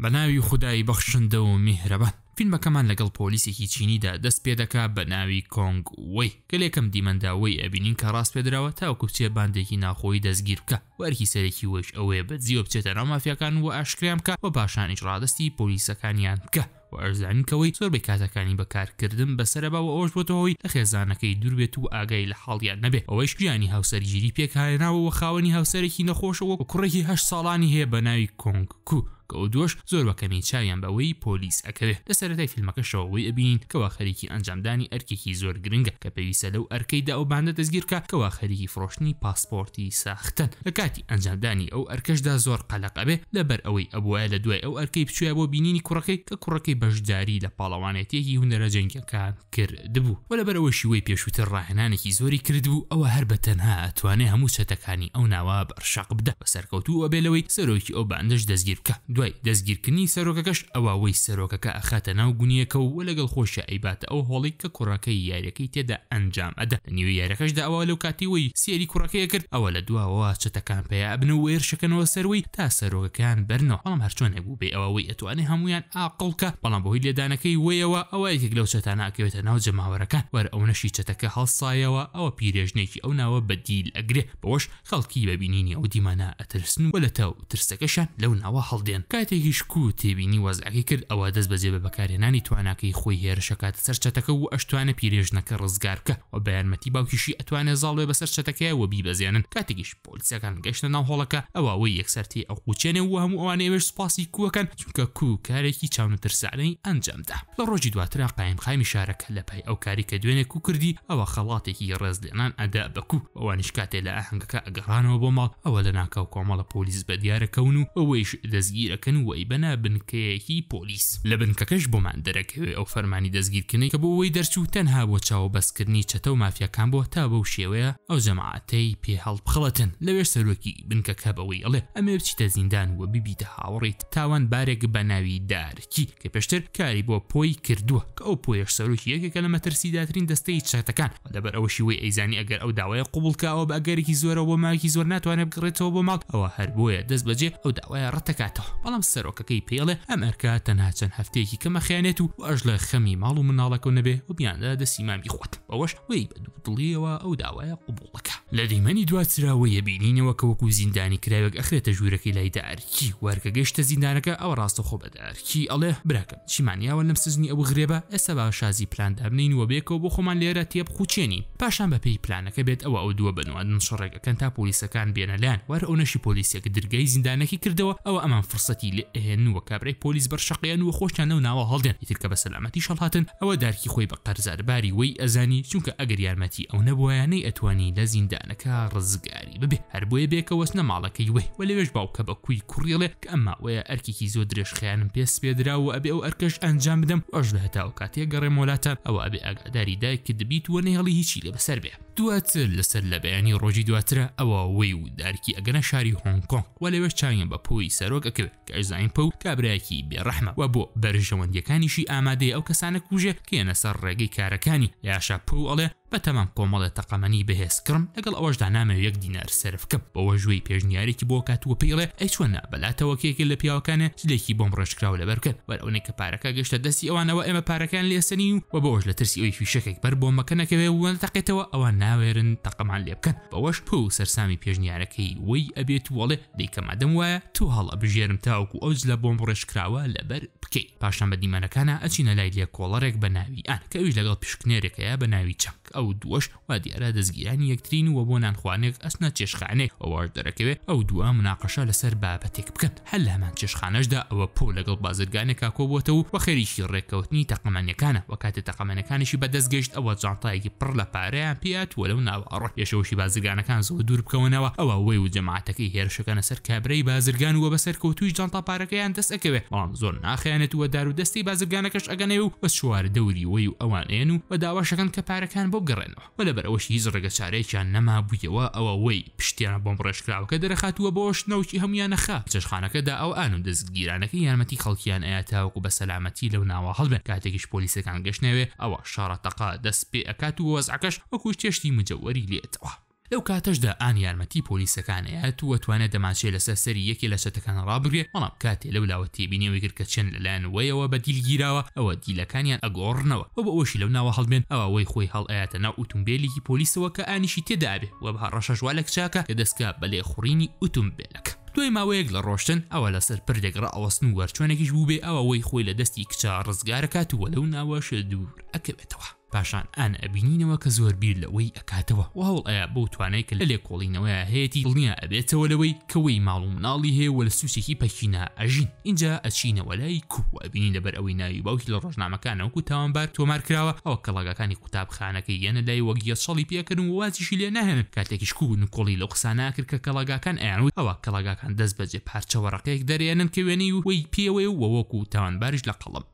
بە ناوی خودایی بەخشندە و میهرەبان فیلمەکەمان لەگەڵ پۆلیسێکی چینیدا دەست پێ دەکا بە ناوی کۆنگ وی کلێکم دیمەنداوەی ئەبینین کە ڕاست پێدراوە تاوکو کچێ باندێکی ناخۆی دەستگیر بکە وەرهی سەرێکی وەش ئەوەیە بە جیۆ بچێتە ناومافیەکان و ئاشکرام بکە بە پاشانیش ڕادستی پۆلیسەکانیان بکە و ئەرزانینکەوەی زۆر بەی کاتەکانی بەکارکردن بەسەرەبا و ئەوش بۆتەوەی لە خێزانەکەی دووربێت و ئاگای لە حاڵیان نەبێ ئەوەیش گویانی هاوسەرگیری پێکهێناوە و خاوەنی هاوسەرێکی نەخۆشەوە کوڕێکی هەش ساڵانی هەیە بە ناوی کۆنگ کو کە ئەو دۆش زۆر وەکەمی چاویان بەوەی پۆلیس ئەکەوێت لە سەرەتای فیلمەکە شەوەی ئەبین کەوا خەریکی ئەنجامدانی ئەرکێکی زۆر گرنگە کە پێویستە لەو ئەرکەیدا ئەو باندە دەستگیرکە کەوا خەریکی فرۆشتنی پاسپۆرتی ساختن لە کاتی ئەنجامدانی ئەو ئەرکەشدا زۆر قەلەقەبێ لەبەر ئەوەی ئەبواە لە دوای ئەو ئەرکەی بچوە بۆ بینینی کوڕەکەی کە کوڕەکەی بەشداری لە پاڵەوانێتێکی هوەرە جەنگەکان کردبوو وە لەبەر ئەوەی شیوەی پێشووتر ڕاهێنانێکی زۆری کردبوو ئەوە هەر بە تەنها ئەتوانێ هەموو چەتەکانی ئەو ناوە بەرشاق بدە بە سەرکەوتو ئەبێلەوەی سەرۆکی ئەو باندش دەستگیر بکە دوای دەستگیرکردنی سەرۆکەکەش ئەوەی سەرۆکەکە ئەخاتە ناو گونیەکە و وە لەگەڵ خۆشە ئەیباتە ئەو هۆڵی کە کوڕەکەی یاریەکەی تێدا ئەنجام ئەدە نیوی یارەکەشدا ئەوە لەو کاتیەوەی سێری کوڕەکەیە کرد ئەوە لە دواوەوە چتەکان پێیا ئەبن و وێرشەکەنەوە سەروی تا سەرۆکەکان بەرنەوە بەڵام هەرچۆن هەبوو بێ ئەوەی ئەتوانێ هەمویان ئاقلکە بەڵام بەهی لێدانەکەی وەیەوە ئەوە یەک لەو چەتان ناکەوێتە ناو جەماوەەکان وەر ئەو نەشی چەتەکە هەڵسایەوە ئەوە پیرێژنێکی ئەو ناوە بەدیل ئەگرێ بەوەش خەڵکی ببینینی ئەو دیمانە ئەترسن وە لە تەو ترسەکەشان لەو ناوە هەڵدێن کاتێکیش کو تێبینی وەزعکی کرد ئەوە دەست بەجێ بە بەکارێنانی توانەکەی خۆی هێرشەکات سەرچەتەکە و ئەشتوانە پیرێژنەکە ڕزگارکە و بە یارمەتی باوکیشی ئەتوانێت زاڵێ بە سەرچەتەکەی و بیبەزێنن کاتێکیش پۆلیسەکان گەشتە ناو هەڵەکە ئەوەوەی یەکسەری ئەو قوچێنێ و هەموو ئەوانێوەش سپاسی کوەکەن چونکە کو کارێکی چاونەترسانەی ئەنجامدا لە ڕۆژی دواترا قایم خامی شارەکە لە پای ئەو کاری کە دوێنێ کو کردی ئەوە خەڵاتێکی ڕێزلێنان ئەدا بەکو ئەوانش کاتێ لە ئاهنگەکە ئەگەڕانەوە بۆ ماڵ ئەوە لە ناکەو کۆمەڵە پۆلیس بە دیارەکەون و ئەوەیش دەستگیر دەستگیرەکەن و ئەی بەنا بنکەیەکی پۆلیس لە بنکەکەش بۆمان دەرەکەوێ ئەو فەرمانی دەستگیرکردنی کە بۆ وی دەرچوو تەنها بۆ چاوە بەسکردنی چەتە و مافیەکان بۆ تا بەو شێوەیە ئەو جەماعەتەی پێ هەڵ بخڵەتن لەوێ سەرۆکی بنکەکە بەوەی ئەڵێ ئەمێ بچیتە زیندان و بیبیتە هاوڕیت تاوان بارێک بە ناوی دارکی کە پێشتر کاری بۆ پۆی کردووە کە ئەو پۆیەش سەرۆکی یەکێکە لە مەترسیداترین دەستەی چەتەکان لەبەر ئەوەشی وی ئەیزانی ئەگەر ئەو داوایە قوبولکەوە بە ئەگەرێکی زۆرە بۆ ماکی زۆر ناتوانێت بگڕێتەوە بۆ ماڵ ئەوە هەر بۆیە دەست بەجێ ئەو داوایە ڕەتەکاتەوە بەڵام سەرۆکەکەی پێڵێ ئەم ئەرکە تەنها چەند هەفتەیەکی کەمە خیانێت و ئەش لە خەمی ماڵ و مناڵەکە نەبێ و بیاندا دەسی مامی خوت بەوەش وی بە دوودڵیەوە ئەو داوایە قوبوڵەکە لە دیمەنی دواتراوەیە بینینەوە کە وەکو زیندانی کراوێک ئەخرێتە ژوورەکەی لای دارکی وەرگە گەشتە زیندانەکە ئەو ڕاستە خۆ بەدارکی ئەڵێ براکە چیمانیاوە لەم سزنی ئەو غرێبە ئێستا با شازی پلان دابنین وە بێکەوە بۆ خۆمان لێرە تێب خوچێنین پاشان بە پێی پلانەکە بێت ئەوە ئەو دووە بنوادن شڕێگەکەن تا پۆلیسەکان بێنەلیان وەرە ئەو نەشی پۆلیسیەکە دررگەی زیندانەکی کردەوە ئەوە ئەمان فرسە ڕاستی لە ئێنوە کابرای پۆلیس بەرشقیان و خۆشتان لەو ناوە هەڵدێن ئیتر کە بە سەلامەتی شەڵهاتن ئەوە دارکی خۆی بە قەرزارباری وی ئەزانی چونکە ئەگەر یارمەتی ئەو نەبوویانەی ئەتوانی لە زیندانەکە ڕزگاری ببێ هەر بۆیە بێکەوەستنە ماڵەکەی وێ و لەوێش باوکە بە کوی کوڕیڵێ کە ئەمما وەیە ئەرکێکی زۆر درێژخیانم پێست پێدرا و ئەبێ ئەو ئەرکەش ئەنجام بدەم ئەش لە هەتاو کاتێ گەڕێ مۆلاتان ئەوە ئەبێ ئاگاداری دایککە دەبیت وە نێڵی هیچی لە بەسەر بێ دواتر لەسەر لە بەیانی ڕۆژی دواترە ئەوە وی و دارکی ئەگەنە شاری هۆنگکۆنگ و لەوێش چاویان بە پۆی سەرۆک ئەکرد کە ئەزین پە و کابراایکی بێڕەحمە و بۆ بەرژەوەندیەکانیشی ئامادەی ئەو کەسانە کوژێ کێنە سەر ڕێگەی کارەکانی یاشا پو ئەڵێ بە تەمام کۆمەڵێ تەقەمەنی بەهێزکرم لەگەڵ ئەوەشدا نامەو یەک دینار سرفکە بەوە ژووی پێژنیارێکی بۆ کاتوە پێڵێ ئەی چۆنا بەلاتەوەکێکی لە پیاوەکانە جلێکی بۆم ڕێژکراو لەبەر کرد بەر ئەوەی کە پارەکە گەشتە دەستی ئەوانەوە ئێمە پارەکان لێسەنی و بە بۆش لە ترسی ئەوی فیشەکێک بەر بۆ مەکەنەکەوێ وەن تەقێتەوە ئەوان ناوێرن تەقەمان لێ بکەن بەوەش پو و سەررسامی پێژنیارەکەی وی ئەبێت وڵێ دەیکەمەدەم وایە تو هەڵ ئەبژێرم تاوکو ئەوز لە بۆم ڕێژکراوە لەبەر بکەیت پاشان بە دیمەنەکانە ئەچینە لای لێ کۆڵەرێک بە ناوی ئەن کەویش لەگەڵ پشکنێرێکەیە بە ناوی چەک ئەو ئەو دووەش وا دیارە دەستگیرانی یەکترین و بۆ نانخوانێک ئەسنا چێشخانێ ئەوواش دەرەکەوێت ئەو دووە مناقەشە لەسەر بابەتێک بکەن هەل هەمان چێشخانەشدا ئەوە پۆ لەگەڵ بازرگانێکا کۆبووتە و بە خێریشی ڕێککەوتنی تەقمانەکانە وە کاتێ تەقامەنەکانیشی بەدەستگەشت ئەوە جانتایەکی پڕ لە پارەیان پێات وەلەو ناوەڕۆ پێشەوەشی بازرگانەکان زۆر دوور بکەونەوە ئەوە وی و جەماعەتەکەی هێرشەکانە سەر کابرەی بازرگان وە بەسەر کەوتوی جانتا پارەکەیان دەستەکەوێ بەڵام زۆر ناخیانێت وە دارودەستی بازرگانەکەش ئەگەنێ و بە چوار دەوری وی و ئەوانێن و بە داواشەکەن کە پارەکان بۆ گەڕێنەوە وە لە بەرەوەش هیچ ڕێگە چارێکیان نەما بوویەوە ئەوە وەی پشتیانە بۆم ڕێژکراوەکە دەرەخاتووە بۆش نەوکی هەمویان نەخا چشخانەکەدا ئەو ئان و دەستگیرانەکە یارمەتی خەڵکیان ئایا تاوەکو بە سەلامەتی لەو ناوە هەڵبن کاتێکیش پۆلیسەکان گەشتنەوێ ئەوە شارە تەقا دەست پێ ئەکات و وەزعکەش وەکوش تێشتی مجەوەری لێتەوە لەو کاتەشدا ئان یارمەتی پۆلیسەکانەیە تو وتوانێت دەماچێ لەسەر سەری یەکی لە شتەکان ڕابگرێ بەڵام کاتێ لەو لاوەتی بینێوەگر کە چەند لەلایەن وەیەوە بە دیلگیراوە ئەوە دیلەکانیان ئەگۆڕنەوە و بە ئۆشی لەو ناوە هەڵبێن ئەوە وەی خۆی هەڵئاتە ناو ئۆتومبیلێکی پۆلیسەوە کە ئانیشی تێدابێ و بە ڕەشەژوا لە کچاکە کە دەستکە بەلێ خوڕینی ئۆتومبیلەکە دوای ماوەیەک لە ڕۆشتن ئەوە لەسەر پردێکڕ ئەوەستن و وەرچۆنێکیش بوو بێ ئەوە وەی خۆی لە دەستی کچا ڕزگارەکات و وەلەو ناوەشە دوور ئەکەبێتەوە. پاشان ئان ئەبینینەوە کە زۆر بیر لەوەی ئەکاتەوە و هەوڵ ئایا بەو توانای کە لە لێکۆڵینەوەی هەیەی دڵنیا ئەبێتەوە لەوەی کەوەی ماڵ و مناڵی هەیە و لە سووسێکی پەکینا ئەژین اینجا ئەچینەوە لای کوو ئەبینی لەبەر ئەوەی ناوی باوکی لە ڕۆژنامەکانەوە و تاوانبار تۆمار کراوە ئەوە کەڵگەکانی قوتابخانەکەی یەنە لای وەگیە سەڵی پێکردن و وازیشی لێ نهێنن کاتێکیش کوو نکۆڵی لەو قسانە کرد کە کەڵگاکان ئەیانوت ئەوە کەڵگاکان دەست بەجێ پارچەوەڕەکەیەک دەرێنن کە وێنەی وی پێوێ و وەوەکو تاوانبارش لە قەڵم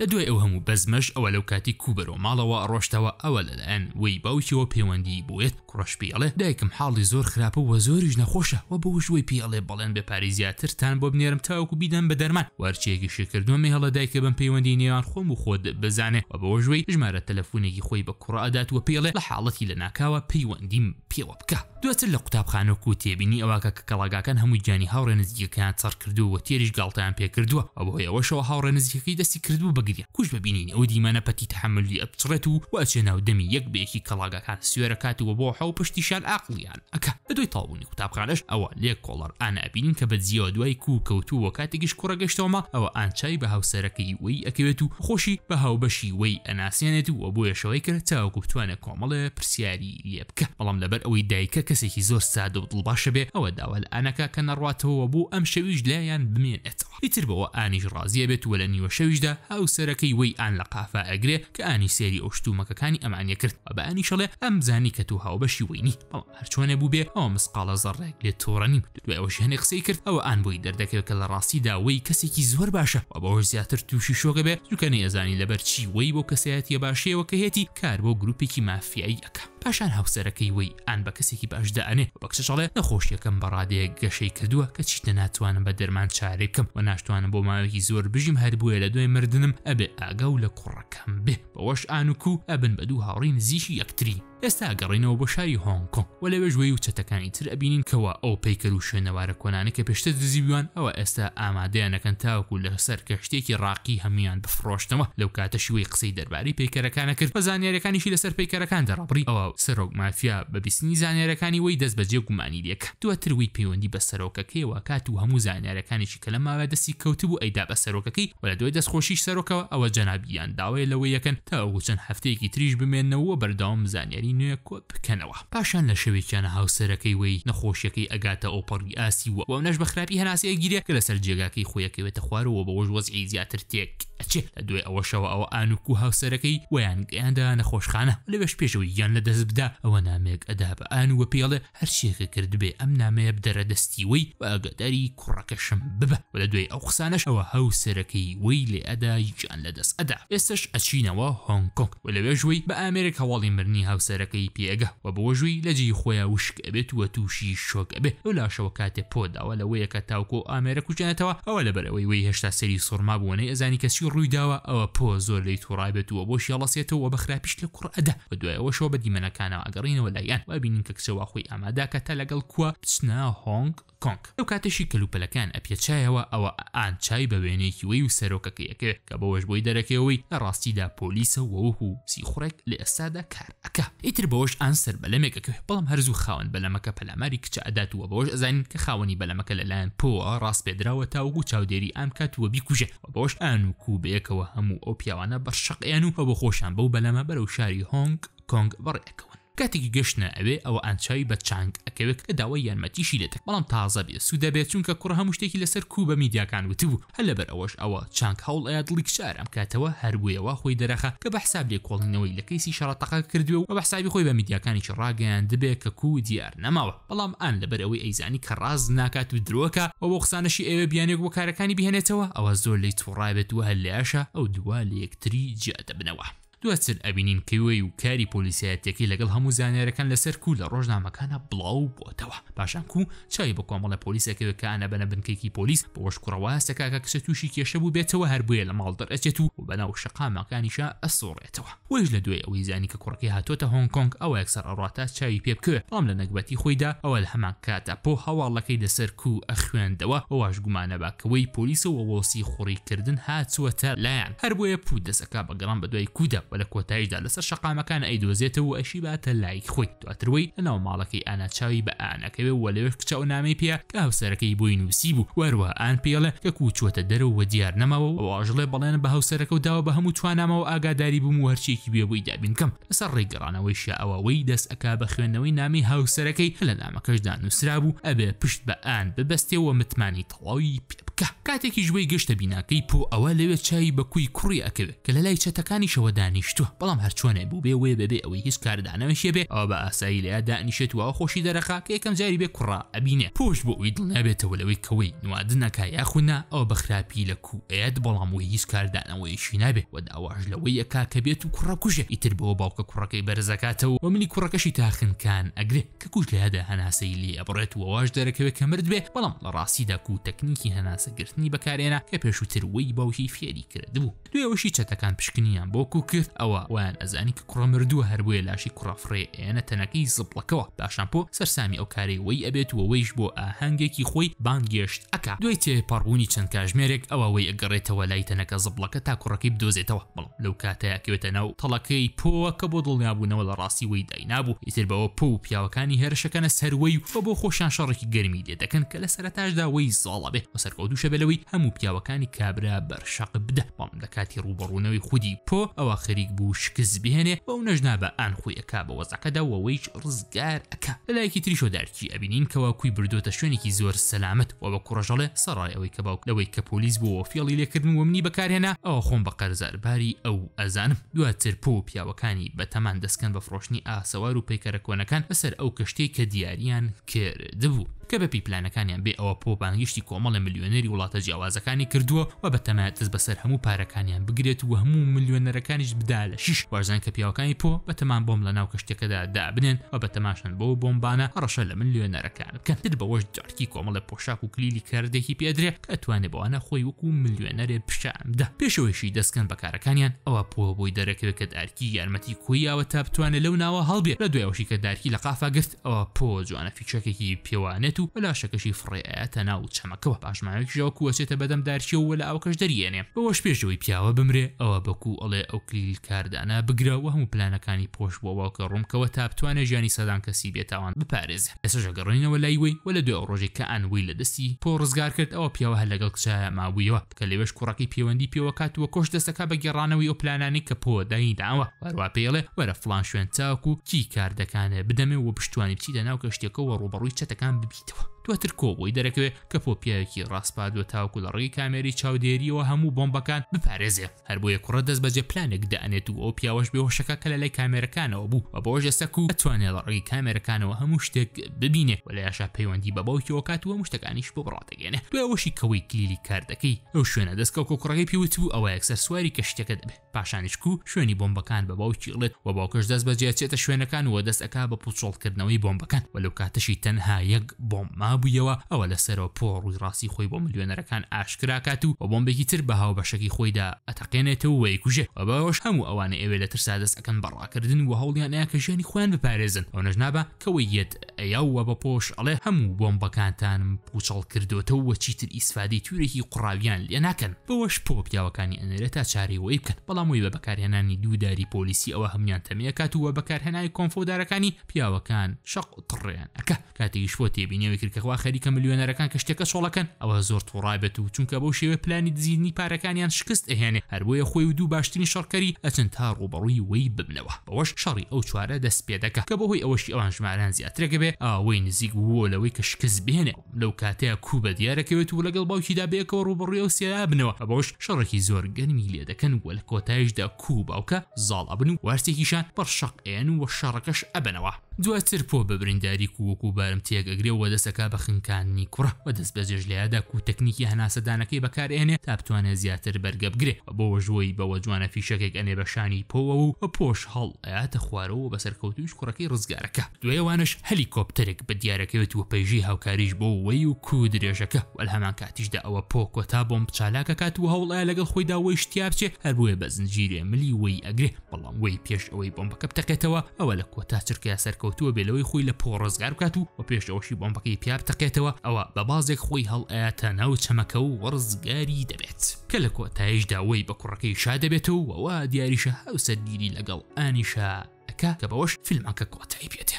لە دوای ئەو هەموو بەزمەش ئەوە لەو کاتی کوبەرۆ ماڵەوە ڕۆشتەوە ئەوە لەلایەن وی باوکیەوە پەیوەندی بووێت کوڕش پیڵێ دایکم حاڵی زۆر خراپە و زۆریش نەخۆشە و بەوش وی پیڵێ بەڵێن بە پارێزیاترتان بۆ بنێرم تاوکو بیدەم بە دەرمان وارچەیەکی شکردومە هەڵە دایکە بم پەیوەندی نێوان خۆم و خۆت بزانێ و بەوەژوەی ژمارە تەلەفۆنێکی خۆی بە کوڕعادات و پێڵێ لە حاڵەتی لە ناکاوە پەیوەندیم پێوە بکە دواتر لە قوتابخانۆک و تێبینی ئەواکە کە کەڵاگاکان هەموو جانی هاوڕێ نزیکەکان چڕ کردووە تێریش گاڵتان پێکردووە ئەو هۆیەوەشەوە هاوڕێ نزیەکەی دەستی کرد کردبوو بەگریا کوش ببینین ئەو تحمل لی ابترتو و دمی یک وەچێناو دەمی یەک بەیەکی کەڵاگەکان و بۆ حەو پشتیشان عقلیان اکا ئاقلیان ئەکە کتاب تاڵبوونی او لیک لێک کۆڵەر ئانابینین کە بد زیاد وای کو کوتو و کەوتو ما او ان چای به هاو سرکی وی اکیتو خوشی به هاو بشی وی ئەناسیێنێت و بۆ یەشەوەی تا تاوەکو بتوانە کۆمەڵێ پرسیاری لێ بکە بەڵام لەبەر ئەوەی دایکە کەسێکی زۆر ساد و دڵ به او داول داوا لە ئانەکە کە و بو امشویج شەویش لایەن يعني بمێنێتەوە اتر بەوە انی جرازیه بێت وە لە نیوە هاوسەرەکەی وی ئان لە قافا ئەگرێ کە ئانی سێری ئۆشتومەکەەکانی ئەمانە کرد و بە ئانی شەڵێ ئەم زانی کە تو هاوبەشی وینی بەڵام هەرچۆنە بوو بێ ئەو مسقالە زەڕێک لێ تۆڕەنیم دوێ ئەوش هەنێ قسەی کرد ئەوە ئان بۆی دەردەکرد کە لە ڕاستیدا وی کەسێکی زۆر باشە و بەەوەش زیاتر تووشی شۆگە بێ دوکەنە ئەزانی لەبەرچی وی بۆ کەسایەتی باشەوە کە هێتی کار بۆ گروپێکی مافیایی ئەکە پاشان هاوسەرەکەی وی ئەن بە کەسێکی باشداانێ بە کچەشڵێ نەخۆشیەکەم بەڕادەیە گەشەی کردووە کە چیتە ناتوانم بە دەرمان چارێ بکەم و ناشتوانم بۆ ماوەیەکی زۆر بژیم هەربووە لە دوای مردنم ئەبێ ئاگە و لە کوڕەکەم بێ بەوەش ئانوکو ئەبن بە دوو هاوڕی نزیشی یەکتری ئێستا گەڕینەوە بۆ شاری هۆنگ کۆنگ و لەوێ ژێ و چەتەکانی تر ئەبینین کەەوە ئەو پیکەر و شوێنەوارە کۆنانە کە پێشتە دزیبیوان ئەوە ئێستا ئامادەیانەکەن تاوکو لەسەر کەشتێکی ڕاقی هەمیان بفرۆشتەوە لەو کاتە شوی قسەی دەرباری پیکەرەکانە کرد بە زانانیارەکانیشی لەسەر پیکەرەکان دەڕبری ئەوە سەرۆک مافیا بە بیستنی زانانیارەکانی وی دەست بەجێ گومانی لەکە دواتروی پەیوەندی بە سەرۆکەکەیەوە کات و هەموو زانانیارەکانیشی کە لە ماوە دەستی کەوتبوو ئەیدا بە سەرۆکەکەی و لە دوای دەستخۆشیش سەرۆکەوە ئەوە جەنابیان داوای لەوەی یەکەن تا ئەو چەند هەفتەیەکی تریش بمێنەوە بەرداوام زانیاری نەخۆشی نوێ کۆت بکەنەوە پاشان لە شەوێکیانە هاوسەرەکەی وی نەخۆشیەکەی ئەگاتە ئۆپەڕی ئاسی و ئەو نەش بەخراپی هەناسیە گیرێ کە لەسەر جێگاکەی خۆیەکەوێتە خوارەوە بەەوەش وەزعی زیاتر تێک ئەچێ لە دوێ ئەوەشەوە ئەوە ئانوکو هاوسەرەکەی ویان گەیاندا نەخۆشخانە لەبێش پێشەوەی یان لە دەست بدا ئەوە نامێک ئەدا بە ئانووە پێڵێ هەرشێکە کردبێ ئەم نامەیە بدەرە دەستیوەی بە ئەگەدەری کوڕەکەشم ببە و لە دوێ ئەو قسانەشەوە هەوسەرەکەی وی لێ ئەدای جان لە دەست ئەدا ئێستش ئەچینەوە هۆنگکۆنگ و لەوێژووی بە ئامریک هەواڵی مرنی هاوسەرەکەی پێگە و بۆژووی لەجی خۆیان وشک ئەبێت وە تووشی شۆک ئەبێ ئەو لاشەوە کاتێ پۆداوە لەوەیەکە تاوکۆ ئامێرە کوچێنێتەوە ئەوە لەبەرەوەی وی هێشتا سەری سوورما بوونەی ئەزانی کەسی ڕوویداوە ئەوە پۆ زۆر لی تووڕایبێتوە بۆ شێڵەسێتەوە بەخراپیش لە کوڕەدا بە دوایەوەشەوە بەدیمەنەکانەوە و لایەن و کە کسەوە خۆی ئاماداکە تا لەگەڵ کووە بسنا هۆنگ کۆنگ ئەو کاتێکی کللوپەلەکان ئەپێچایەوە ئەوە ئانچای بە وێنێکی وی و سەرۆکەکەیەکە کە بەەوەش بۆی دەرەکەەوەی لە ڕاستیدا پۆلیسە وەوه و سیخورێک لە ئێستادا کار ئەکە ئیتر بەوەش ئان سەر بەلەمێکەکە بەڵام هەرزوو خاون بەلەمەکە پەلاماری کچە ئەداتوە بەوەش ئەزانین کە خاوەنی بەلەمەکە لەلایەن پۆوە ڕاست پێدراوە تاوگو چاودێری ئام کاتوە بیکوژێ بەۆش ئان و کوبەیەکەوە هەموو ئەو پیاوانە بەرشەقیان و پە بۆ خۆشان بەو بەلەمە بەرەو شاری هۆنگ کۆنگ بڕێکەوە کاتێکی گەشتە ئەوێ ئەوە ئەنچوی بە چانگ ئەکەوێت کە داوای یارمەتیشی لێتێک بەڵام تازە بێ سوودە بێت چونکە کوڕ هەموو شتێکی لەسەر کو بە میدیاکان وتی بوو هە لەبەر ئەوەش ئەوە چانگ هەوڵ ئەیا دڵی کشار ئەم کاتەوە هەربوویەوە خۆی دەرەخە کە بە حساب لێ کۆڵینەوەی لە کەیسی شەڕەتەقا کردوێ و بە حسابی خۆی بە میدیاکانیش ڕاگەیان دەبێت کە کو دیار نەماوە بەڵام ئەن لەبەر ئەوەی ئەیزانی کە ڕاز ناکات و درۆکە و بۆ قسانەشی ئێوە بیانێک بۆ کارەکانی بهێنێتەوە ئەوە زۆر لی تووڕایبێت وە هەلێشە ئەو دوا لە یەکتری جیادەبنەوە. دوچن ئەبینین کەوەی و کاری پۆلیسایەتێکی لەگەڵ هەموو زانارەکان لەسەر کو لە ڕۆژنامەکانە بڵاو بۆتەوە پاشان کو چای بە کۆمەڵە پۆلیسەکەوەکانە بەنە بنکێکی پۆلیس بۆش کوڕەوەستەکە کە کسە تووشی کێشە بوو بێتەوە هەربووە لە ماڵ دەرەچێت و بەناو شقامەکانیشە ئەسۆڕێتەوە وەش لە دوێ ئەوەی زانی کە کوڕکی هاتۆتە هۆنگ کۆنگ ئەوە یەکسەر ئەڕاتە چاوی پێ بکە بام لە نەکبەتی خۆیدا ئەوە لە هەمان کاتە بۆ هەواڵەکەی لەسەر کو ئەخوێندەوە ئەوواش گومانە باکەوەی پۆلیس و وەسی خوڕیکردن هاتووەتە لایەن هەر بۆیە پو دەسەکە بەگەڵام بە دوای کودا و لە کۆتاییدا لەسەر شقامەکان ئەیدۆزێتەوە و ئەشی باتە لایک خۆی دواتروی لەناو ماڵەکەی ئاناچاوی بە ئانەکەوێ و لەوێ کچە و نامی پێ کە هاوسەرەکەی بۆی نووسی بوو وەروە ئان پێڵە کە کوچوەتە دەرەوە و دیار نەماوە و ئاژڵێ بەڵێن بە هاوسەرەکە و داوە بە هەموو توانامەوە ئاگاداری بووم و هەرچێکی بێبووی دابین کەم لەسەر ڕێگەڕانەوەی شەوەوەی دەست ئەک بە خوێندنەوەی نامی هاوسەرەکەی لە نامەکەشدا نووسرا بوو ئەبێ پشت بە ئان ببەستێەوە متمانی تەواوی پێ بکە کاتێکی ژوەی گەشتە بیناکەی پۆ ئەوە لەوێت چای بەکوی کوڕی ئەکرد کە لە لای چەتەکانی شەوەدانی گەیشتووە بەڵام هەرچۆنێ بوو بێ وێ بەبێ ئەوەی هیچ کاردانەوەشێ بێ ئەو بە ئاسایی لە دانیشێتوە خۆشی دەرەخا کە یەکەم جاری بێ کوڕا ئەبینێ پۆش بۆ ئوی دڵ نابێتەوە لەوەی کەوەی نوادنەکە یاخونا ئەو بەخراپی لە کوێت بەڵام وی هیچ کاردانەوەیشی نابێ و داواش لەوەی یەکا کە بێت و کوڕە کوژە ئیتر بەوە باوکە کوڕەکەی بەرزەکاتەوە و منی کوڕەکەشی تاخنکان ئەگرێ کە کوش لە یادا هەناسەی لێ ئەبڕێت وواش دەرەکەوێت کە مرد بێ بەڵام لە ڕاستیدا کو تەکنیکی هەناسەگررتنی بەکارێنە کە پێشووتر وی باوکی فێری کردبوو دوێوەشی چەتەکان پشکنیان بۆکو کرد کرد ئەوە ویان ئەزانی کە کوڕە مردووە هەروێ لاشی کوڕافڕێ ئێنە تەنەکەی زبڵەکەەوە باشان بۆ سەرسامی ئەو کارەی وی ئەبێت وەوەیش بۆ ئاهەنگێکی خۆی بانگشت ئەک دوای تێپاربوونی چەند کاژمێرێک ئەوە وی ئەگەڕێتەوە لای تەنەکە زبڵەکە تا کوڕەکەی بدۆزێتەوە بڵ لەو کاتەیەکوێتە ناو تەڵەکەی پۆوە کە بۆ دڵنیابوونەوە لە ڕاستی وی داینابوو ئیتر بەوە پۆ و پیاوەکانی هێرشەکەنە سەروەی و بۆ خۆشان شەڕێکی گەرمی دێ دەکەن کە لە سەرتاشدا وی زاڵە بێ بە سەرکەوت دووشە بلەوەی هەموو پیاوەکانی کابرا بەرشق بدە بام دەکاتی ڕوبڕوونەوەی خودی پۆ ئەوە خێ خەریک بوو شکست بهێنێ بەو نەژنا بە ئان خۆی ئەک بە وەزەکەدا وەوەیچ ڕزگار ئەک لەلایەکی تریشۆ دارکی ئەبینین کەوا کوی بردوۆتە شوێنێکی زۆر سەلامت و بە کوڕژەڵێ سەڕای ئەوەی کە باوک لەوەی کە پۆلیس بوو فێڵی لێکردن و منی بەکارهێنا ئەو خۆم بە قەرزارباری ئەو ئەزانم دواتر پۆ پیاوەکانی بەتەمان دەستکەن بە فرۆشتنی ئاسەوار و پیکەرە کۆنەکان بەسەر ئەو کەشتەی کە دیاریان کردبوو کە بە پیپلانەکانیان بێ ئەوە پۆبانگیشتی کۆمەڵە میلیۆنەری وڵاتە جیاوازەکانی کردووە و بە تەماتز بەسەر هەموو پارەکانیان بگرێت و هەموو میلیۆنەرەکانیش بدا لە شش وارزان کە پیاوەکانی پۆ بە تەمان بۆم لە ناو کەشتەکەدا دابنێن و بە تەماشن بۆ بۆمبانە ڕەشە لە میلیۆنەرەکان کەتر بەەوەش جارکی کۆمەڵە پۆشاک و کلیلی کاردێکی پێدرێ کە ئەتوانێت بەوانە خۆی وەکو میلیۆنەرێ پیشاندا پێشەوەیشی دەستکەن بەکارەکانیان ئەوە پۆ بۆی دەرەکەوێت کە دارکی یارمەتی کۆیاوە تا بتوانێت لەو ناوە هەڵبێ لە دوایەوەشی کە دارکی لە قافا گرت ئەوە پۆ جوانە فیچەکێکی پێوانێت دەرەوەدەبێت و بەلاشەکەشی فڕێئەتە ناو چەمەکەەوە پاشماوێکیەوە کوەچێتە بەدەم دارچیەوە لە ئەوکەش دەریێنێ بەوەش پێشەوەی پیاوە بمرێ ئەوە بەکو ئەڵێ ئەو کلیل کاردانە بگرەوە هەموو پلانەکانی پۆش بۆەوە کە ڕوومکەوە تا بتوانێ ژیانی سەدان کەسی بێتاوان بپارێز ئێسەژە گەڕینەوە لایوی وە لە دوێ ڕۆژێک کە ئەنووی لە دەستی پۆ ڕزگار کرد ئەوە پیاوە هە لەگەڵ کچایە ماویەوە کە لێوەش کوڕەکەی پەیوەندی پێوەکات وە کۆش دەستەکە بە گێڕانەوەی ئەو پلانانی کە پۆ دانی داوە وەروا پێڵێ وەرە فلان شوێن چاوکو کی کاردەکانە بدەمێ و پشتوانی بچی لە ناو کەشتێکەوە ڕوبەڕووی چەتەکان ببی دواتر کۆبووی دەرەکەوێت کە پۆپیاوێکی ڕاستپادوە تاوکو لە ڕێی کامێری چاودێریەوە هەموو بۆمبەکان بپارێزێ هەر بۆیە کوڕە دەست بەجێ پلانێک دەانێت و ئەو پیاوەش بێهۆشەکە کە لە لای کامێرەکانەوە بوو بە بۆژە سەک و ئەتوانێت لە ڕێی کامێرەکانەوە هەموو شتێک ببینێ وە لە یاشا پەیوەندی بەباوکیەوەکات وە مشتەکانیش بۆ بڕاتگەێنێ دوێەوەشی کەوەی کلیلی کاردەکەی ئەو شوێنە دەستکەوت کۆ کوڕەکەی پێوت بوو ئەوە یەکسەر سواری کەشتەکە دەبێت پاشانیشک و شوێنی بۆمبەکان بە باوکیڵێت و باوکەش دەست بەجێ چێتە شوێنەکان وە دەستەکە بە پوچۆڵکردنەوەی بۆمبەکان وەلو کاتەشی تەنها یەک بۆمما نەمابوویەوە ئەوە لەسەرەوە پۆ ڕووی ڕاستی خۆی بۆ ملیۆنەرەکان ئاشکراکات و بە بۆمبێکی تر بە هاوبەشەکی خۆیدا ئەتەقێنێتەوە وەی کوژێ و بەەوەش هەموو ئەوانە ئێوێ لە ترسا دەست ئەەکەن بەڕاکردن و هەوڵیان نایکە ژیانی خۆیان بپارێزن ئەو نەژنابە کەوەی یەت ئەیاوە بە پۆش ئەڵێ هەموو بۆمبەکانتانم پوچەڵ کردوتەوە چیتر ئیسفادی تورێکی قوڕاویان لێ ناکەن بەوەش پۆ پیاوەکانی ئەنێرە تا چارەوەی بکەن بەڵامەوەی بە بەکارهێنانی دووداری پۆلیسی ئەوە هەمان تەمەکات وە بەکارهێنای کۆنفۆدارەکانی پیاوەکان شق تڕێن ئەکە کاتێکیشۆ تێبینەوە کردکە بێخوا خەریکە ملیۆنەرەکان کە شتەکە سۆڵەکەن ئەوە زۆر توڕایبەت و چونکە بەو شێوە پلانی دزینی پارەکانیان شکست ئەهێنێ هەروەیە خۆی و دوو باشترین شەڕکەری ئەچەند تا ڕوبڕووی وی ببنەوە بەوەش شەڕی ئەو چوارە دەست پێ دەکە کە بەهۆی ئەوەشی ئەوان ژماران زیاترەکە بێ ئاوەی نزیک وۆ لەوەی کە شکست بێنێ لەو کاتەیە کوو بە دیارەکەوێت و لەگەڵ باوکیدا بێکەوە ڕوبڕوی ئەو سێرا بنەوە بەوەش شەڕێکی زۆر گەرمی لێ دەکەن وە لە کۆتایشدا کوو باوکە زاڵ ئەبن و وارسێکیشان پڕشەق ئێن و وە شەڕەکەش ئەبنەوە دواتر پۆ بە برینداری کووەکو بارم تێک ئەگرێەوە دەسەکە بە خنکانی کوڕ و دەست بەجێژ لەیادا و تەکنیکی هەناسەدانەکەی بەکارێنێت تا بتوانە زیاتر بەرگە بگرێ بۆەوە ژۆی بەوە جوانە فیشەکێک ئەنێ بەشانی پۆوە و پۆش هەڵ ئاەتە خوارەوە بە سەرکەوتوش کوڕەکەی ڕزگارەکە دوێوانش هەلیکۆپترێک بە دیارەکەوێت و پەیژی هاوکاریش بۆ وەی و کو درێژەکە و هەمان کاتیشدا ئەوە پۆ کۆتا بۆم چالاکە کات و هەوڵایە لەگەڵ خۆیدا وەی شتیا بچێ هەر بووە بە زنجیرێ ملی وەی ئەگرێ بەڵام وەی پێش ئەوەی بۆمبەکە بتەکەتەوە ئەوە لە کۆتا چرکیا سەرکە پێشکەوتووە بێلەوەی خۆی لە پۆڕزگار بکات و بە پێشەوەشی بۆمبەکەی پیا بتەقێتەوە ئەوە بە بازێک خۆی هەڵئاتە ناو چەمەکە و وەرزگاری دەبێت کە لە کۆتایش داوەی بە کوڕەکەی شا دەبێت و ئەوە دیاریشە هاوسەرگیری لەگەڵ ئانیشە ئەکا کە بەەوەش فیلمەکە کۆتایی پێێتێ.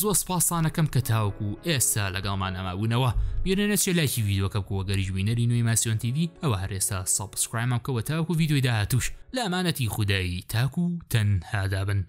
زۆر سپاسانەکەم کە تاوکو ئێستا لەگەڵمانەمابوونەوە میێنە نەچێ لایکی ویددیوەکە بکووە گەریژبینەری نوێی ماسیۆن تیوی ئەوە هەرێستا سابسکرایمم کەەوە تاکو ویددیوی داهاتوش لامانەتی خودایی تاکو تەنهادابن